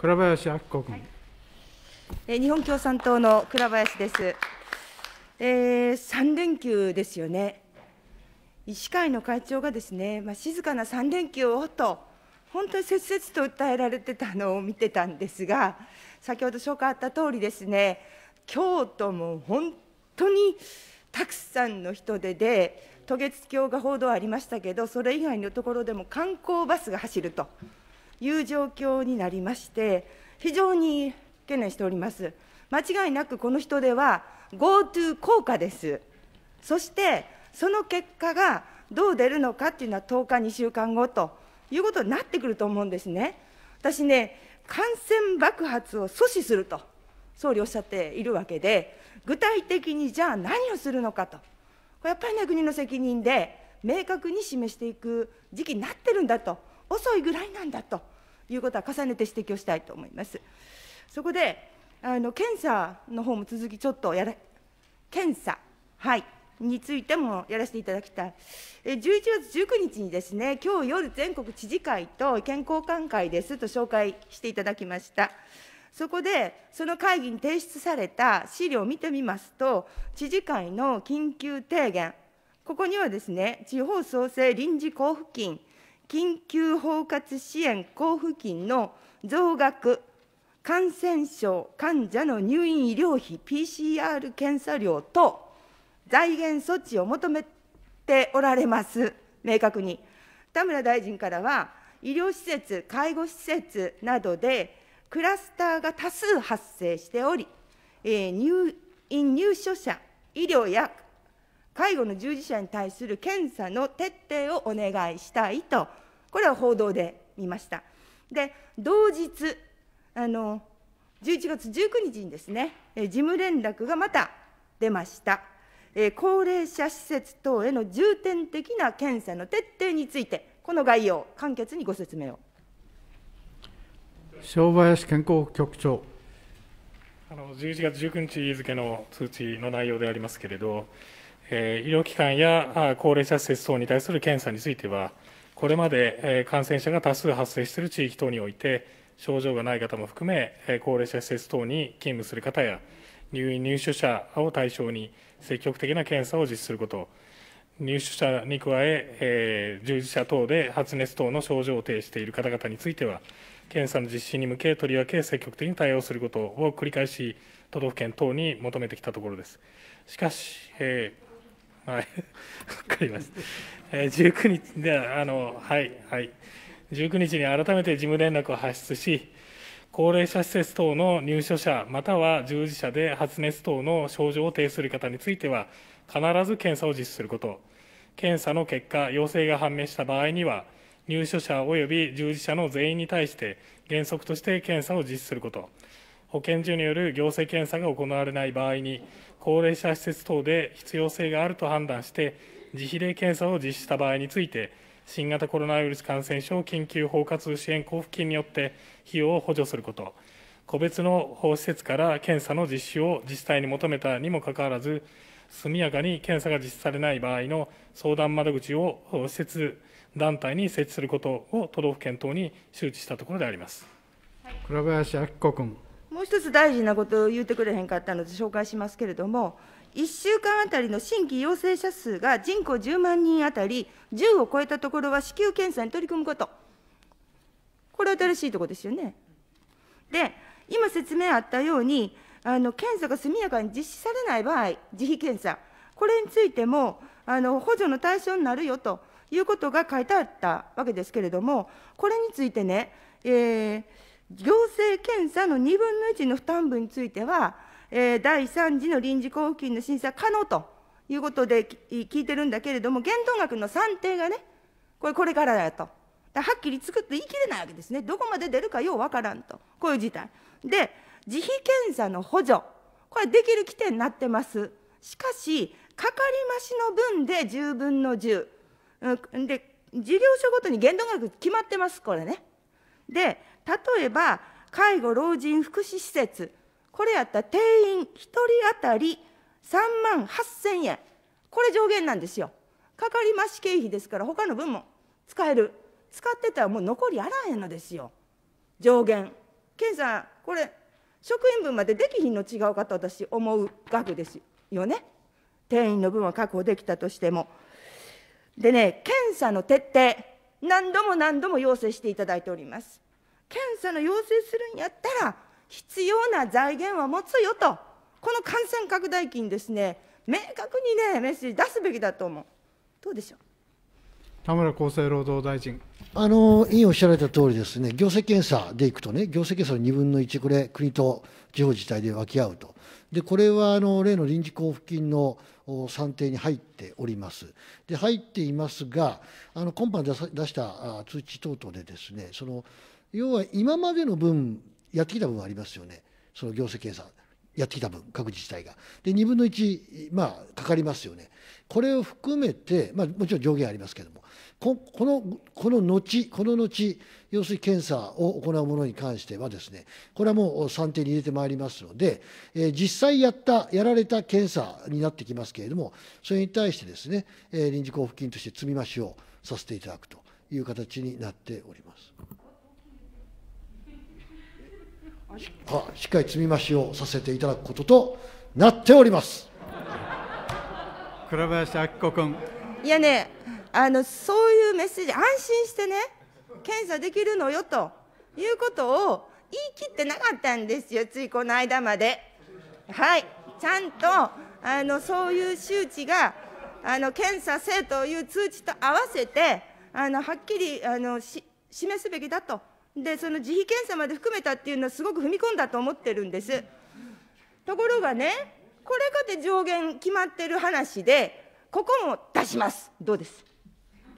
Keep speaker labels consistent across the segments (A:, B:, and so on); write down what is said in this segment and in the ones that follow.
A: 倉林明子君、は
B: い、日本共産党の倉林です。えー、3連休ですよね、医師会の会長がですね、まあ、静かな3連休をと、本当に切々と訴えられてたのを見てたんですが、先ほど紹介あった通りですね、京都も本当にたくさんの人出で、渡月橋が報道ありましたけど、それ以外のところでも観光バスが走ると。いう状況になりまして、非常に懸念しております。間違いなくこの人出は GoTo 効果です。そしてその結果がどう出るのかっていうのは10日、2週間後ということになってくると思うんですね。私ね、感染爆発を阻止すると、総理おっしゃっているわけで、具体的にじゃあ何をするのかと、これやっぱりね、国の責任で明確に示していく時期になってるんだと遅いぐらいなんだということは重ねて指摘をしたいと思います。そこであの検査の方も続きちょっとやれ検査はいについてもやらせていただきたい。11月19日にですね、今日夜全国知事会と健康官会ですと紹介していただきました。そこで、その会議に提出された資料を見てみますと、知事会の緊急提言、ここにはですね、地方創生臨時交付金緊急包括支援交付金の増額、感染症患者の入院医療費、PCR 検査料等、財源措置を求めておられます、明確に。田村大臣からは、医療施設、介護施設などで、クラスターが多数発生しており、えー、入院入所者、医療や介護の従事者に対する検査の徹底をお願いしたいとこれは報道で見ました。で、同日、あの11月19日にですね、事務連絡がまた出ました。高齢者施設等への重点的な検査の徹底について、この概要、簡潔にご説明を。
A: 塩林健康局長。
C: あの11
B: 月19日付
C: の通知の内容でありますけれど、えー、医療機関や高齢者施設等に対する検査については、これまで感染者が多数発生している地域等において、症状がない方も含め、高齢者施設等に勤務する方や、入院・入所者を対象に積極的な検査を実施すること、入所者に加ええー、従事者等で発熱等の症状を呈している方々については、検査の実施に向け、とりわけ積極的に対応することを繰り返し、都道府県等に求めてきたところです。しかし、えーはい、わかります。えー、19日であのはいはい、19日に改めて事務連絡を発出し、高齢者施設等の入所者または従事者で発熱等の症状を呈する方については必ず検査を実施すること、検査の結果陽性が判明した場合には入所者及び従事者の全員に対して原則として検査を実施すること。保健所による行政検査が行われない場合に、高齢者施設等で必要性があると判断して、自費で検査を実施した場合について、新型コロナウイルス感染症緊急包括支援交付金によって費用を補助すること、個別の保施設から検査の実施を自治体に求めたにもかかわらず、速やかに検査が実施されない場合の相談窓口を施設団体に設置することを都道府県等に周知したところであります。
A: 倉林明子君
B: もう一つ大事なことを言うてくれへんかったので紹介しますけれども、1週間あたりの新規陽性者数が人口10万人あたり10を超えたところは至急検査に取り組むこと。これ新しいところですよね。で、今説明あったように、あの検査が速やかに実施されない場合、自費検査、これについてもあの補助の対象になるよということが書いてあったわけですけれども、これについてね、えー行政検査の2分の1の負担分については、えー、第3次の臨時交付金の審査可能ということで聞いてるんだけれども、限度額の算定がね、これこれからだと。はっきり作って言い切れないわけですね。どこまで出るかようわからんと。こういう事態。で、自費検査の補助。これできる規定になってます。しかし、かかりましの分で10分の10。で、事業所ごとに限度額決まってます、これね。で、例えば、介護老人福祉施設、これやったら定員1人当たり3万8000円、これ上限なんですよ。かかり増し経費ですから、他の分も使える。使ってたらもう残りあらへんのですよ。上限。検査、これ、職員分までできひんの違うかと私思う額ですよね。定員の分は確保できたとしても。でね、検査の徹底、何度も何度も要請していただいております。検査の要請するんやったら、必要な財源は持つよと、この感染拡大期にですね、明確にね、メッセージ出すべきだと思う。どうでしょう
D: 田
A: 村厚生労働大臣。
D: あの委員おっしゃられた通りですね、行政検査でいくとね、行政検査の2分の1、これ、国と地方自治体で分け合うと、でこれはあの例の臨時交付金の算定に入っております。で入っていますが、あの今般出した通知等々でですね、その要は今までの分やってきた分ありますよねその行政検査やってきた分各自治体がで2分の1まあかかりますよねこれを含めて、まあ、もちろん上限ありますけどもこのこの後この後要するに検査を行うものに関してはですねこれはもう算定に入れてまいりますので、えー、実際やったやられた検査になってきますけれどもそれに対してですね、えー、臨時交付金として積み増しをさせていただくという形になっております。しっかり積み増しをさせていただくこととなっております
A: 倉林明子君
B: いやねあのそういうメッセージ安心してね検査できるのよということを言い切ってなかったんですよついこの間まではいちゃんとあのそういう周知があの検査せという通知と合わせてあのはっきりあの示すべきだとでその自費検査まで含めたっていうのは、すごく踏み込んだと思ってるんです。ところがね、これかて上限決まってる話で、ここも出します、どうです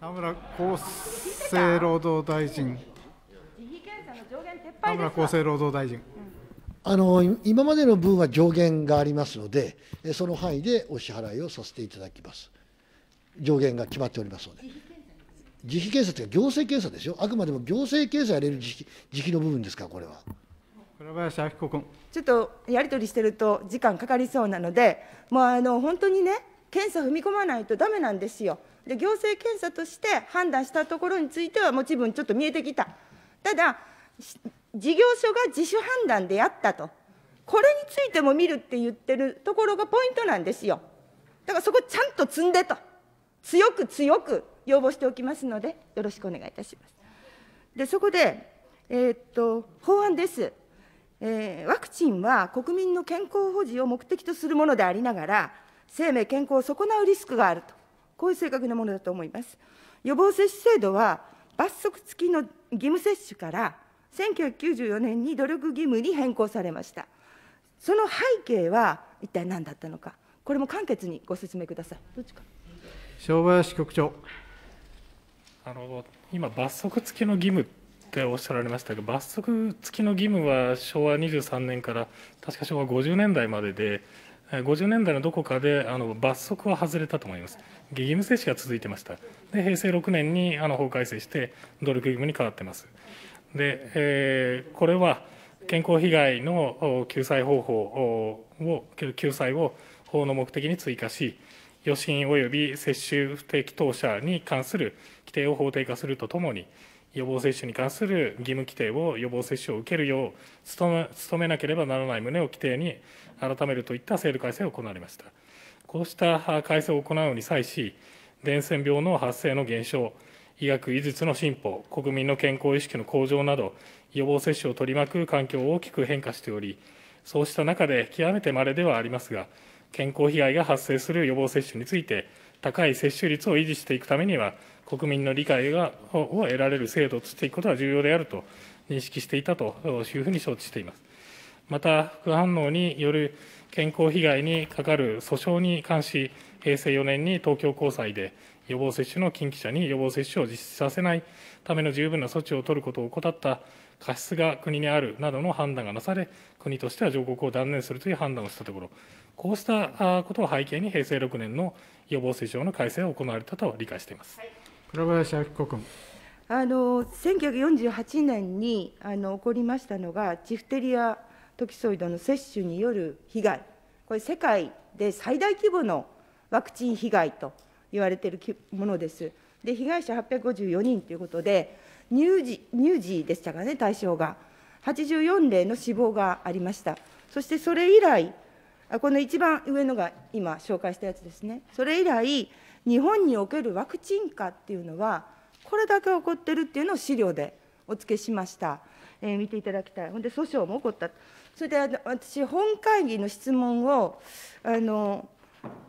A: 田村厚生労働大臣。自費検査の上限撤廃田村厚生労働大臣。
D: あの今までの分は上限がありますので、その範囲でお支払いをさせていただきます。上限が決まっておりますので。自費検査というか行政検査でしょ、あくまでも行政検査やれる自費自費の部分ですか、これは。
A: 倉林明子君
B: ちょっとやり取りしてると時間かかりそうなので、もうあの本当にね、検査踏み込まないとだめなんですよ。で行政検査として判断したところについては、もちろんちょっと見えてきた、ただ、事業所が自主判断でやったと、これについても見るって言ってるところがポイントなんですよ。だからそこちゃんと積んでと、強く強く要望しておきますので、よろしくお願いいたします。でそこで、えー、っと法案です、えー、ワクチンは国民の健康保持を目的とするものでありながら、生命、健康を損なうリスクがあると、こういう正確なものだと思います。予防接種制度は、罰則付きの義務接種から、1994年に努力義務に変更されました。その背景は一体何だったのか、これも簡潔にご説明ください。どっちか。
C: 小林局長。あの今罰則付きの義務っておっしゃられましたが罰則付きの義務は昭和23年から確か昭和50年代までで50年代のどこかであの罰則は外れたと思います義務接種が続いてましたで平成6年にあの法改正して努力義務に変わってますで、えー、これは健康被害の救済方法を救済を法の目的に追加し予診及び接種不適当者に関する規定を法定化するとともに、予防接種に関する義務規定を予防接種を受けるよう努め努めなければならない旨を規定に改めるといった制度改正を行われました。こうした改正を行うに際し、伝染病の発生の減少、医学、医術の進歩、国民の健康意識の向上など、予防接種を取り巻く環境を大きく変化しており、そうした中で極めて稀ではありますが、健康被害が発生する予防接種について、高い接種率を維持していくためには、国民の理解がを得られる制度としていくことが重要であると認識していたというふうに承知しています。また、副反応による健康被害にかかる訴訟に関し、平成4年に東京高裁で、予防接種の近畿者に予防接種を実施させないための十分な措置を取ることを怠った過失が国にあるなどの判断がなされ、国としては上告を断念するという判断をしたところ、こうしたことを背景に平成6年の予防推奨の改正が行われたと理解しています。倉林明子君
B: あの1948年にあの起こりましたのが、チフテリアトキソイドの接種による被害、これ、世界で最大規模のワクチン被害と言われているものです。で、被害者854人ということで、乳児乳児でしたかね、対象が、84例の死亡がありました。そしてそれ以来、この一番上のが今紹介したやつですね。それ以来、日本におけるワクチン化っていうのは、これだけ起こってるっていうのを資料でお付けしました。えー、見ていただきたい。ほんで、訴訟も起こった。それで、あの私、本会議の質問を、あの、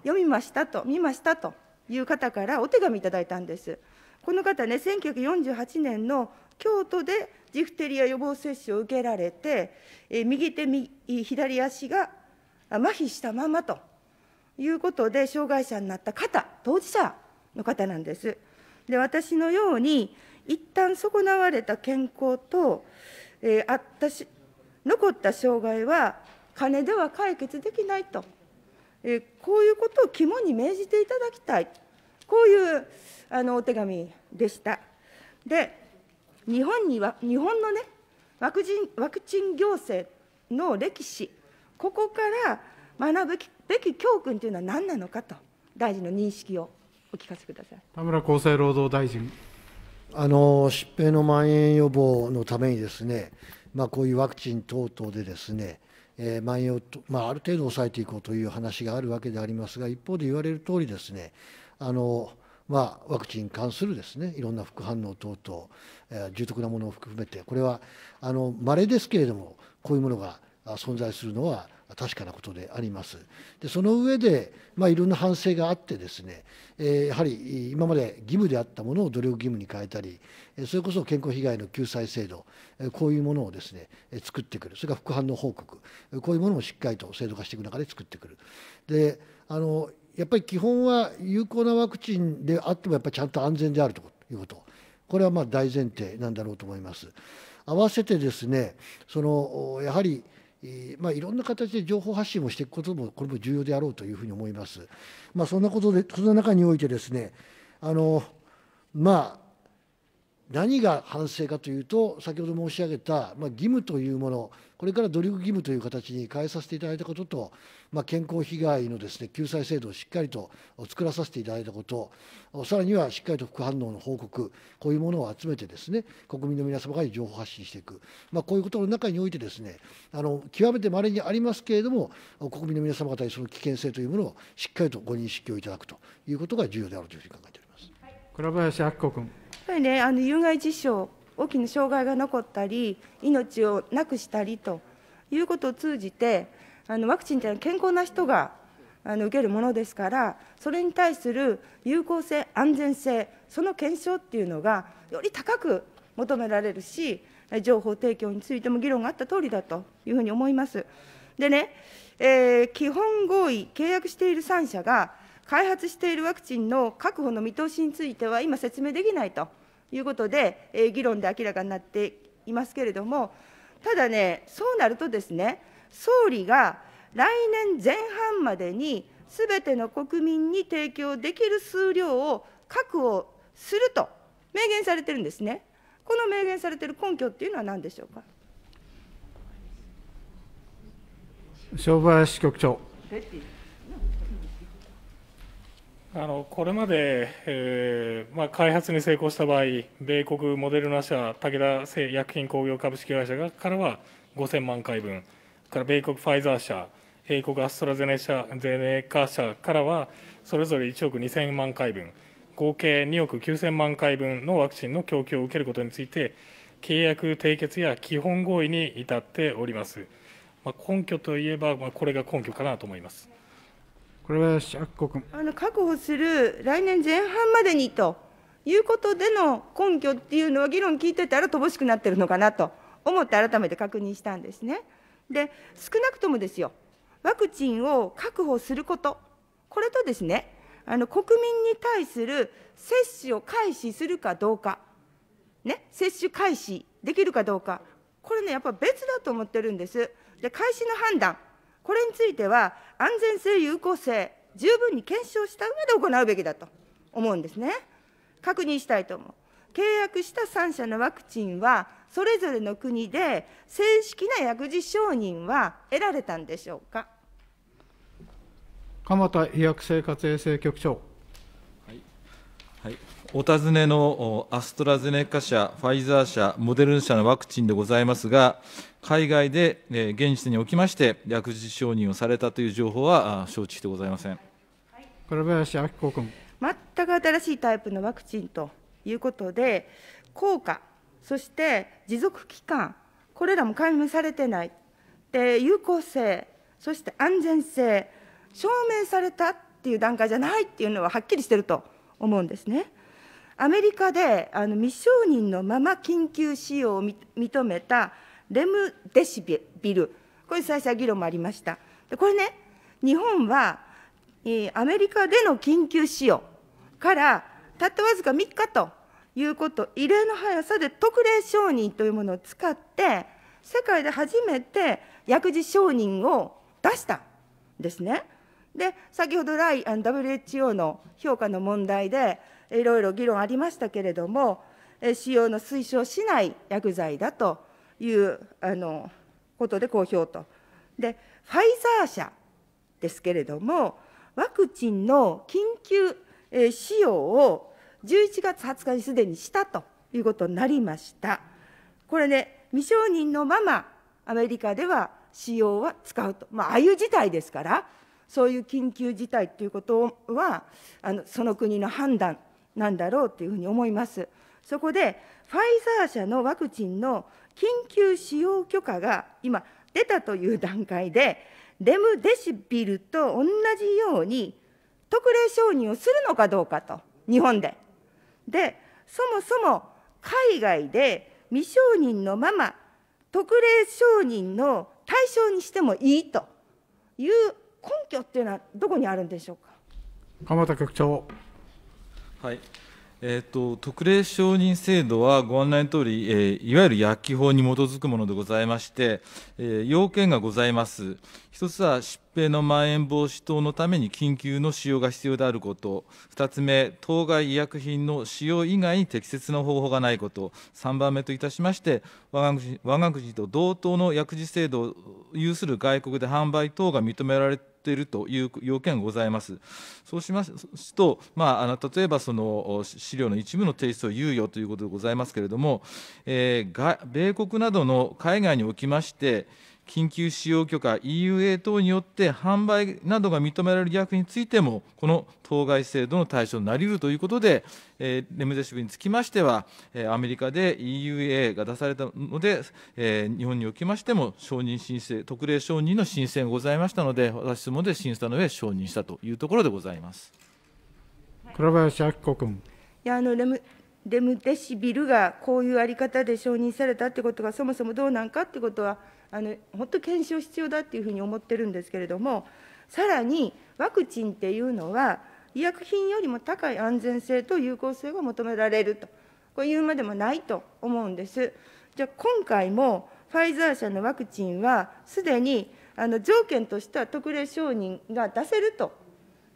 B: 読みましたと、見ましたという方からお手紙いただいたんです。この方ね、1948年の京都でジフテリア予防接種を受けられて、えー、右手右、左足が麻痺したままということで、障害者になった方、当事者の方なんです。で私のように、一旦損なわれた健康と、えー、あったし残った障害は、金では解決できないと、えー、こういうことを肝に銘じていただきたい、こういうあのお手紙でした。で日本には日本のねワクチンワクチン行政の歴史ここから学ぶべき教訓というのは何なのかと、大臣の認識をお聞かせください
A: 田村
D: 厚生労働大臣。あの疾病の蔓延予防のためにですね、まあ、こういうワクチン等々でですね、えー、蔓延をまあ、ある程度抑えていこうという話があるわけでありますが、一方で言われる通りですね、あのまあ、ワクチンに関するですねいろんな副反応等々、えー、重篤なものを含めて、これはまれですけれども、こういうものが存在するのは確かなことであります。でその上で、まあ、いろんな反省があってですね、えー、やはり今まで義務であったものを努力義務に変えたりそれこそ健康被害の救済制度こういうものをですね作ってくるそれから副反応報告こういうものもしっかりと制度化していく中で作ってくる。であのやっぱり基本は有効なワクチンであってもやっぱりちゃんと安全であるということこれはまあ大前提なんだろうと思います。合わせてですねそのやはりえまあ、いろんな形で情報発信をしていくことも、これも重要であろうというふうに思います。まあ、そんなことで、そんな中においてですね、あのまあ、何が反省かというと先ほど申し上げた、まあ、義務というものこれから努力義務という形に変えさせていただいたことと、まあ、健康被害のです、ね、救済制度をしっかりと作らさせていただいたことさらにはしっかりと副反応の報告こういうものを集めてですね国民の皆様か情報発信していく、まあ、こういうことの中においてですねあの極めてまれにありますけれども国民の皆様方にその危険性というものをしっかりとご認識をいただくということが重要であるというふうに考えております。倉林明子君
B: ぱりねあの有害事象大きな障害が残ったり命をなくしたりということを通じてあのワクチンというのは健康な人があの受けるものですからそれに対する有効性安全性その検証っていうのがより高く求められるし情報提供についても議論があった通りだというふうに思います。でね、えー、基本合意、契約している3社が開発しているワクチンの確保の見通しについては、今、説明できないということで、議論で明らかになっていますけれども、ただね、そうなるとですね、総理が来年前半までに、すべての国民に提供できる数量を確保すると明言されてるんですね。この明言されてる根拠っていうのは何でしょうか。
A: 塩支局長。
C: あのこれまで、えーまあ、開発に成功した場合、米国モデルナ社、武田製薬品工業株式会社からは5000万回分、から米国ファイザー社、英国アストラゼネ社ゼネカ社からは、それぞれ1億2000万回分、合計2億9000万回分のワクチンの供給を受けることについて、契約締結や基本合意に至っております。まあ、根拠といえば、まあ、これが根拠かなと思います。
A: これは
B: あの確保する来年前半までにということでの根拠っていうのは、議論聞いてたら乏しくなってるのかなと思って、改めて確認したんですね。で、少なくともですよ、ワクチンを確保すること、これとですね、あの国民に対する接種を開始するかどうか、ね、接種開始できるかどうか、これね、やっぱ別だと思ってるんです。で開始の判断これについては、安全性、有効性、十分に検証した上で行うべきだと思うんですね。確認したいと思う。契約した3社のワクチンは、それぞれの国で正式な薬事承認は得られたんでしょうか。
A: 鎌田医薬生活衛生局長。はいお尋
E: ねのアストラゼネカ社、ファイザー社、モデルナ社のワクチンでございますが、海外で現時点におきまして薬事承認をされたという情報は承知
A: してございません。倉林明子君。
B: 全く新しいタイプのワクチンということで、効果、そして持続期間、これらも解明されてない、で有効性、そして安全性、証明されたっていう段階じゃないっていうのははっきりしてると思うんですね。アメリカであの未承認のまま緊急使用を認めたレムデシビル、これ、初は議論もありました。でこれね、日本は、えー、アメリカでの緊急使用から、たったわずか3日ということ、異例の速さで特例承認というものを使って、世界で初めて薬事承認を出したんですね。で、先ほど来、WHO の評価の問題で、いろいろ議論ありましたけれども、使用の推奨しない薬剤だと。いうあのことで公表と。で、ファイザー社ですけれども、ワクチンの緊急、え使用を11月20日にすでにしたということになりました。これね、未承認のまま、アメリカでは使用は使うと、まあ、ああいう事態ですから、そういう緊急事態ということは、あのその国の判断なんだろうというふうに思います。そこで、ファイザー社のワクチンの緊急使用許可が今出たという段階で、レムデシビルと同じように特例承認をするのかどうかと、日本で。で、そもそも海外で未承認のまま特例承認の対象にしてもいいという根拠っていうのはどこにあるんでしょうか。鎌田局長。
E: はい。えーと、特例承認制度はご案内のとおり、えー、いわゆる薬機法に基づくものでございまして、えー、要件がございます、1つは疾病のまん延防止等のために緊急の使用が必要であること、2つ目、当該医薬品の使用以外に適切な方法がないこと、3番目といたしまして、我が国と同等の薬事制度を有する外国で販売等が認められてっているという要件がございます。そうしますと、まあ、あの例えばその資料の一部の提出を猶予ということでございますけれども、えー、米国などの海外におきまして、緊急使用許可 EUA 等によって販売などが認められる薬についても、この当該制度の対象になりうるということで、レムデシビルにつきましては、アメリカで EUA が出されたので、日本におきましても承認申請、特例承認の申請がございましたので、私どもで審査の上、承認したというところでございます。
A: 倉林明子君。
B: いやあのレムレムデシビルがこういうあり方で承認されたってことがそもそもどうなんかってことはあの本当、検証必要だっていうふうに思ってるんですけれども、さらにワクチンっていうのは、医薬品よりも高い安全性と有効性が求められると、これ言うまでもないと思うんです。じゃあ、今回もファイザー社のワクチンは、すでにあの条件としては特例承認が出せると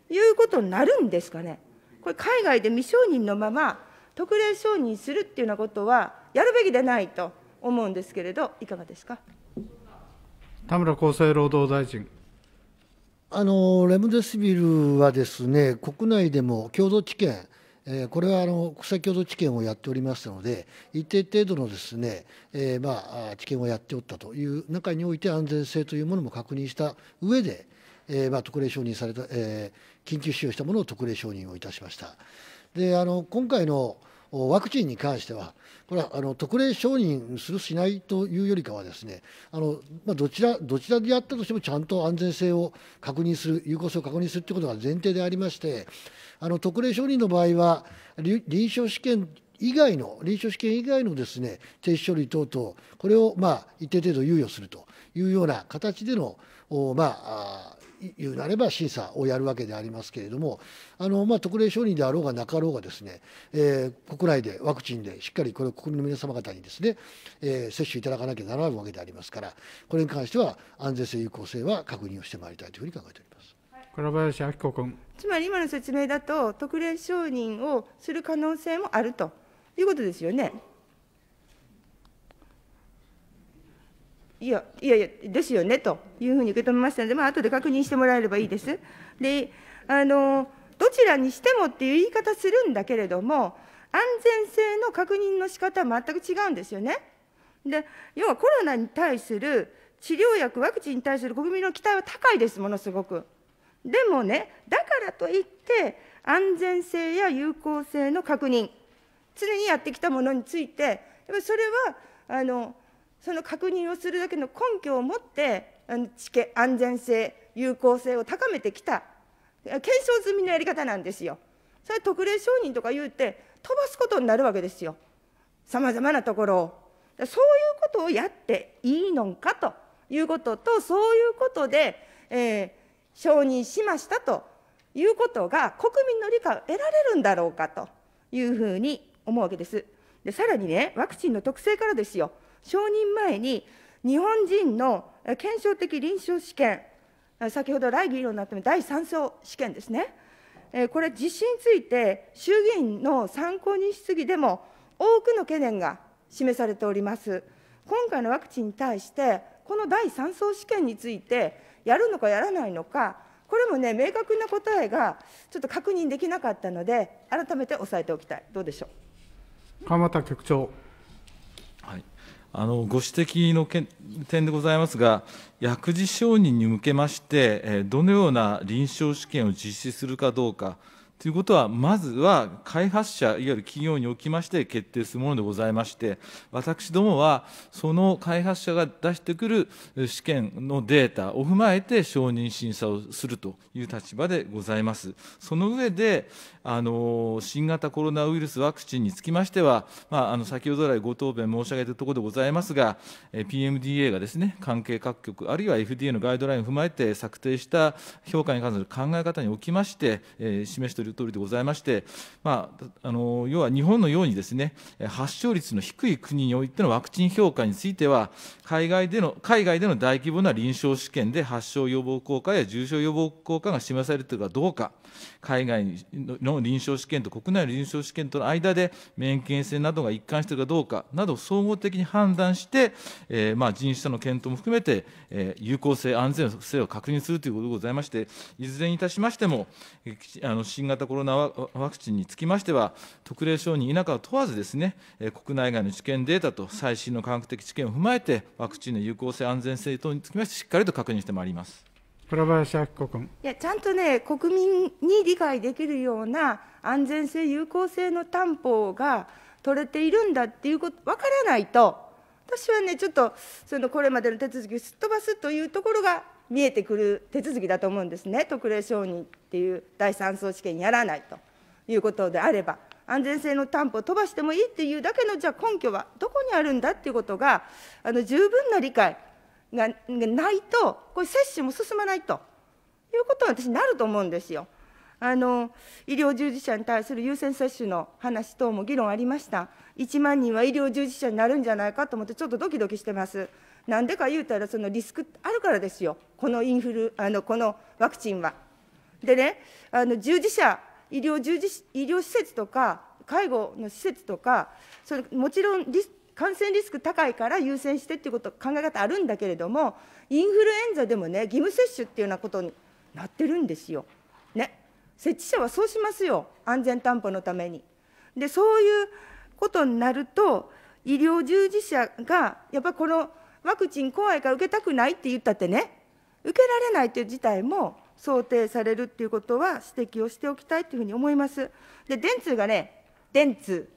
B: いうことになるんですかね。これ、海外で未承認のまま、特例承認するっていうようなことは、やるべきでないと思うんですけれど、いかがですか。
A: 田村厚生労働大臣。
D: あのレムデスビルはですね国内でも共同治験、えー、これはあの国際共同治験をやっておりますので一定程度のですね、えー、まあ、治験をやっておったという中において安全性というものも確認した上で、えー、まあ、特例承認された、え緊急使用したものを特例承認をいたしました。であの今回のワクチンに関してはこれはあの特例承認する、しないというよりかはですね、あのまあ、どちらどちらでやったとしてもちゃんと安全性を確認する、有効性を確認するということが前提でありまして、あの特例承認の場合は、臨床試験以外の、臨床試験以外のですね、停止処理等々、これをまあ一定程度猶予するというような形での、まあ、言うなれば審査をやるわけでありますけれども、あのまあ、特例承認であろうがなかろうがですね、えー、国内でワクチンでしっかりこれ国民の皆様方にですね、ねえー、接種いただかなきゃならないわけでありますから、これに関しては安全性、有効性は確認をしてまいりたいというふうに考えております。倉林明子君
B: つまり今の説明だと、特例承認をする可能性もあるということですよね。いやいやいや、ですよねというふうに受け止めましたので、まあ後で確認してもらえればいいです。であのどちらにしてもっていう言い方するんだけれども、安全性の確認の仕方は全く違うんですよね。で要はコロナに対する治療薬、ワクチンに対する国民の期待は高いです、ものすごく。でもね、だからといって、安全性や有効性の確認、常にやってきたものについて、やっぱりそれはあのその確認をするだけの根拠を持って安全性有効性を高めてきた検証済みのやり方なんですよ。それは特例承認とか言うて飛ばすことになるわけですよ。さまざまなところを。そういうことをやっていいのかということと、そういうことで、えー、承認しましたということが国民の理解を得られるんだろうかというふうに思うわけです。でさらにね、ワクチンの特性からですよ。承認前に、日本人の検証的臨床試験、先ほど来議論になっても第3相試験ですね、これ、実施について、衆議院の参考人質疑でも、多くの懸念が示されております。今回のワクチンに対して、この第3相試験について、やるのかやらないのか、これもね、明確な答えがちょっと確認できなかったので、改めて押さえておきたい、どうでしょ
A: う。鎌田局長。
E: はいあのご指摘の点でございますが、薬事承認に向けまして、どのような臨床試験を実施するかどうか。ということは、まずは開発者、いわゆる企業におきまして決定するものでございまして、私どもは、その開発者が出してくる試験のデータを踏まえて承認審査をするという立場でございます。その上で、あの新型コロナウイルスワクチンにつきましては、まあ、あの先ほど来ご答弁申し上げたところでございますが、PMDA がですね、関係各局、あるいは FDA のガイドラインを踏まえて策定した評価に関する考え方におきまして、示しておりいるおりでございまして、まあ、あの要は日本のようにです、ね、発症率の低い国においてのワクチン評価については海外での、海外での大規模な臨床試験で発症予防効果や重症予防効果が示されているかどうか、海外の臨床試験と国内の臨床試験との間で免疫原性などが一貫しているかどうかなど、総合的に判断して、えー、まあ、人種との検討も含めて、えー、有効性、安全性を確認するということでございまして、いずれにいたしましても、あの新型型コロナワクチンにつきましては、特例承認、否かを問わずですね、国内外の治験データと最新の科学的知見を踏まえて、ワクチンの有効性、安全性等につきまして、しっかりと確認してまいります。
B: 倉
A: 林明子君
B: いやちゃんとね、国民に理解できるような安全性、有効性の担保が取れているんだっていうこと、分からないと、私はね、ちょっとそのこれまでの手続きをすっ飛ばすというところが見えてくる手続きだと思うんですね、特例承認っていう第三相試験やらないということであれば、安全性の担保を飛ばしてもいいっていうだけのじゃあ根拠はどこにあるんだっていうことが、あの十分な理解がないと、これ、接種も進まないということは私、なると思うんですよ。あの医療従事者に対する優先接種の話等も議論ありました、1万人は医療従事者になるんじゃないかと思って、ちょっとドキドキしてます。なんでか言うたら、そのリスクあるからですよ、このインフル、あのこのワクチンは。でね、あの従事者、医療従事医療施設とか、介護の施設とか、そのもちろんリス感染リスク高いから優先してっていうこと、考え方あるんだけれども、インフルエンザでもね、義務接種っていうようなことになってるんですよ。ね、設置者はそうしますよ、安全担保のために。で、そういうことになると、医療従事者が、やっぱりこのワクチン怖いから受けたくないって言ったってね、受けられないという事態も想定されるっていうことは指摘をしておきたいというふうに思います。で、電通がね、電通、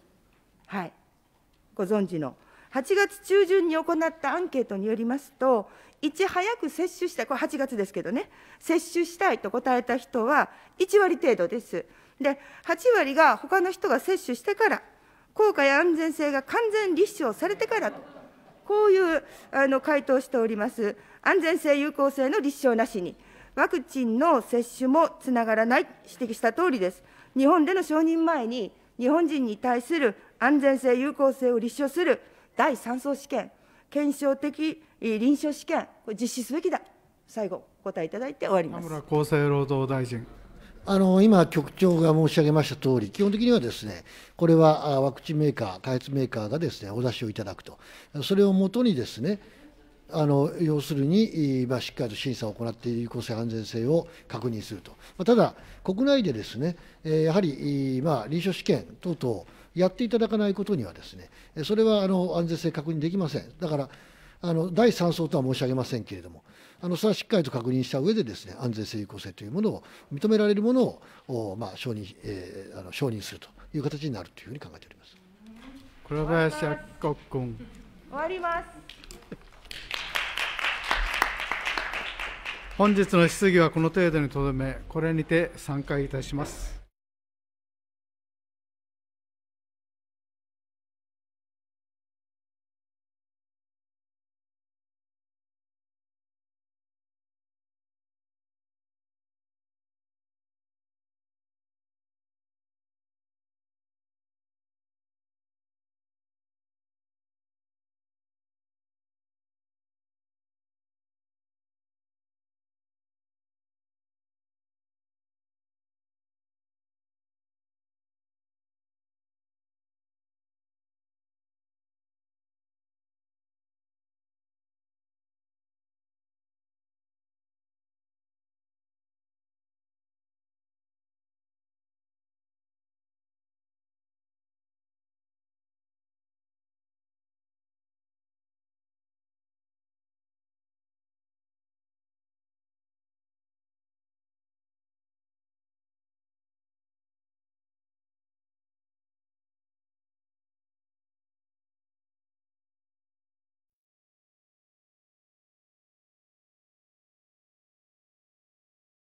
B: はい、ご存知の、8月中旬に行ったアンケートによりますと、いち早く接種したい、これ8月ですけどね、接種したいと答えた人は1割程度です。で、8割が他の人が接種してから、効果や安全性が完全立証されてからと。こういうあの回答をしております。安全性、有効性の立証なしに、ワクチンの接種もつながらない、指摘したとおりです。日本での承認前に、日本人に対する安全性、有効性を立証する第3層試験、検証的臨床試験、これ実施すべきだ。最後、お答えいただいて終わります。田
D: 村厚生労働大臣。あの今、局長が申し上げましたとおり、基本的にはですね、これはワクチンメーカー、開発メーカーがですね、お出しをいただくと、それをもとにですね、あの要するに、まあ、しっかりと審査を行って有効性、安全性を確認すると、まただ、国内でですね、やはり、まあ、臨床試験等々やっていただかないことにはですね、それはあの安全性確認できません。だからあの第3相とは申し上げませんけれども、あのそれはしっかりと確認した上でですね、安全性、有効性というものを認められるものを、まあ、承認、えー、あの承認するという形になるというふうに考えております。倉林明子君。
B: 終わります。
A: 本日の質疑はこの程度にとどめ、これにて散会いたします。